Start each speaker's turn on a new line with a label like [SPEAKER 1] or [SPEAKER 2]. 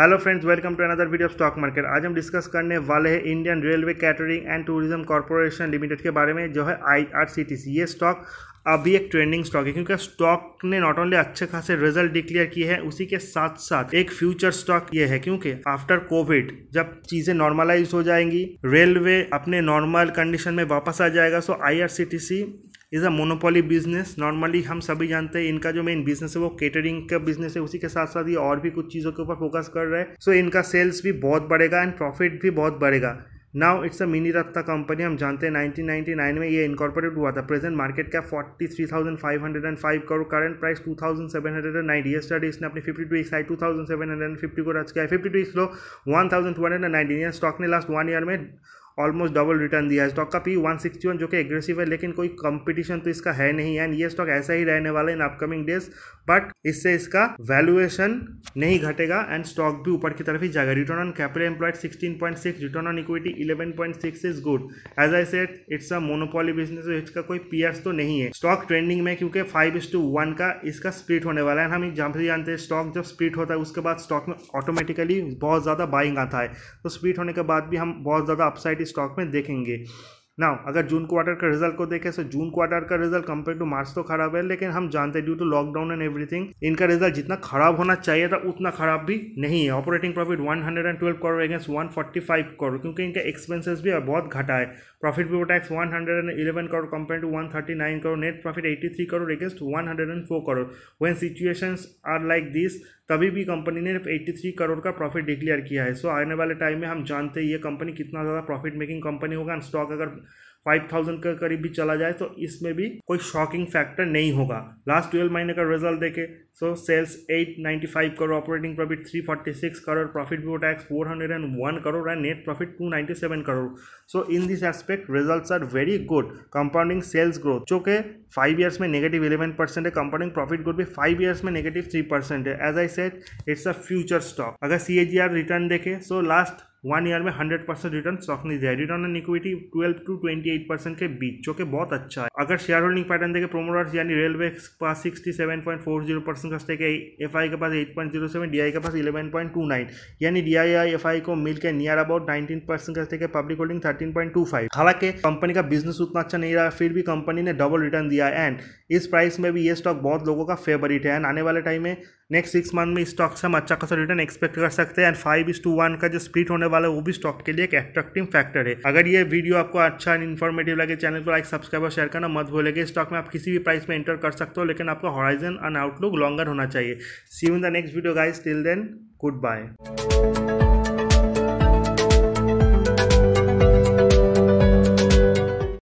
[SPEAKER 1] hello friends welcome to another video of stock market आज हम discuss करने वाले हैं Indian railway catering and tourism corporation limited के बारे में जो है आईआरसीटीसी ये स्टॉक अभी एक ट्रेंडिंग स्टॉक है क्योंकि स्टॉक ने नॉट ओनली अच्छे खासे रिजल्ट डिक्लेयर किए हैं उसी के साथ साथ एक फ्यूचर स्टॉक ये है क्योंकि आफ्टर कोविड जब चीजें नॉर्मलाइज हो जाएंगी रेलवे अपने नॉर्मल कंडीशन में वापस आ जाएगा so IRCTC is a monopoly business normally हम सभी जानते हैं इनका जो मेन बिजनेस है वो केटरिंग का बिजनेस है उसी के साथ साथ ये और भी कुछ चीज़ों के ऊपर फोकस कर रहे हैं सो so, इनका सेल्स भी बहुत बढ़ेगा एंड प्रॉफिट भी बहुत बढ़ेगा now it's a mini Ratna company हम जानते हैं 1999 में ये इनकॉर्पोरेट हुआ था present market cap 43,505 crore current price 2,790 yesterday इसने अपनी 52 वीक्स एंड फिफ्टी को टच किया है टू वीक्स लो 1,290 स्टॉक ने लास्ट वन ईयर में ऑलमोस्ट डबल रिटर्न दिया है स्टॉक का पी वन सिक्सटी वन जो कि एग्रेसिव है लेकिन कोई कंपटीशन तो इसका है नहीं एंड ये स्टॉक ऐसा ही रहने वाला है इन अपकमिंग डेज बट इससे इसका वैल्यूएशन नहीं घटेगा एंड स्टॉक भी ऊपर की तरफ ही जाएगा return on capital employed six return on equity eleven point six is good as I said it's a monopoly business इसका कोई पीयर्स तो नहीं है स्टॉक ट्रेंडिंग में क्योंकि फाइव इज टू वन का इसका स्प्लिट होने वाला है हम जहां से जानते हैं स्टॉक जब स्प्लिट होता है उसके बाद स्टॉक में ऑटोमेटिकली बहुत ज़्यादा बाइंग आता है तो स्प्लिट होने के बाद भी हम बहुत ज़्यादा अपसाइड इक्विटी स्टॉक में देखेंगे नाउ अगर जून क्वार्टर का रिजल्ट को देखें तो जून क्वार्टर का रिजल्ट कंपेयर टू मार्च तो खराब है लेकिन हम जानते हैं due to lockdown and everything इनका रिजल्ट जितना खराब होना चाहिए था उतना खराब भी नहीं है operating profit 112 crore against 145 crore क्योंकि इनका एक्सपेंसेस भी बहुत घटा है profit before tax 111 crore compare to 139 crore net profit 83 crore against 104 crore when situations are like this तभी भी कंपनी ने 83 करोड़ का प्रॉफिट डिक्लेयर किया है सो आने वाले टाइम में हम जानते हैं ये कंपनी कितना ज़्यादा प्रॉफिट मेकिंग कंपनी होगा एंड स्टॉक अगर फाइव थाउजेंड के करीब भी चला जाए तो इसमें भी कोई शॉकिंग फैक्टर नहीं होगा लास्ट ट्वेल्व महीने का रिजल्ट देखें so sales 895 crore operating profit 346 crore profit before tax 401 crore and net profit 297 crore so in this aspect results are very good compounding sales growth जो कि फाइव ईयर्स में नेगेटिव इलेवन परसेंट है compounding profit growth भी five years में negative three percent है as I said it's a future stock अगर सी return देखें सो लास्ट वन ईयर में हंड्रेड परसेंट रिटर्न स्टॉक ने दिया है return on equity twelve to twenty eight percent के बीच जो कि बहुत अच्छा है अगर शेयर होल्डिंग पैटर्न देखें प्रोमोटर्स यानी रेलवे के पास sixty seven point four zero percent का स्टेक है एफ आई के पास eight point zero seven D I के पास इलेवन पॉइंट टू नाइन यानी D I I F I को मिलकर नियर अबाउट नाइनटीन परसेंट का स्टेक है public holding thirteen point two five हालांकि कंपनी का बिजनेस उतना अच्छा नहीं रहा फिर भी कंपनी ने डबल रिटर्न दिया एंड इस प्राइस में भी ये स्टॉक बहुत लोगों का फेवरेट है एंड आने वाले टाइम में नेक्स्ट सिक्स मंथ में स्टॉक से हम अच्छा खासा रिटर्न एक्सपेक्ट कर सकते हैं and five is to one का जो स्प्लिट होने वाला है वो भी स्टॉक के लिए एक अट्रैक्टिव फैक्टर है अगर ये वीडियो आपको अच्छा एंड इन्फॉर्मेटिव लगे चैनल को लाइक सब्सक्राइब और शेयर करना मत भूलेंगे स्टॉक में आप किसी भी प्राइस में एंटर कर सकते हो लेकिन आपका हॉराइजन एंड आउटलुक लॉन्गर होना चाहिए see you in the next video guys till then good bye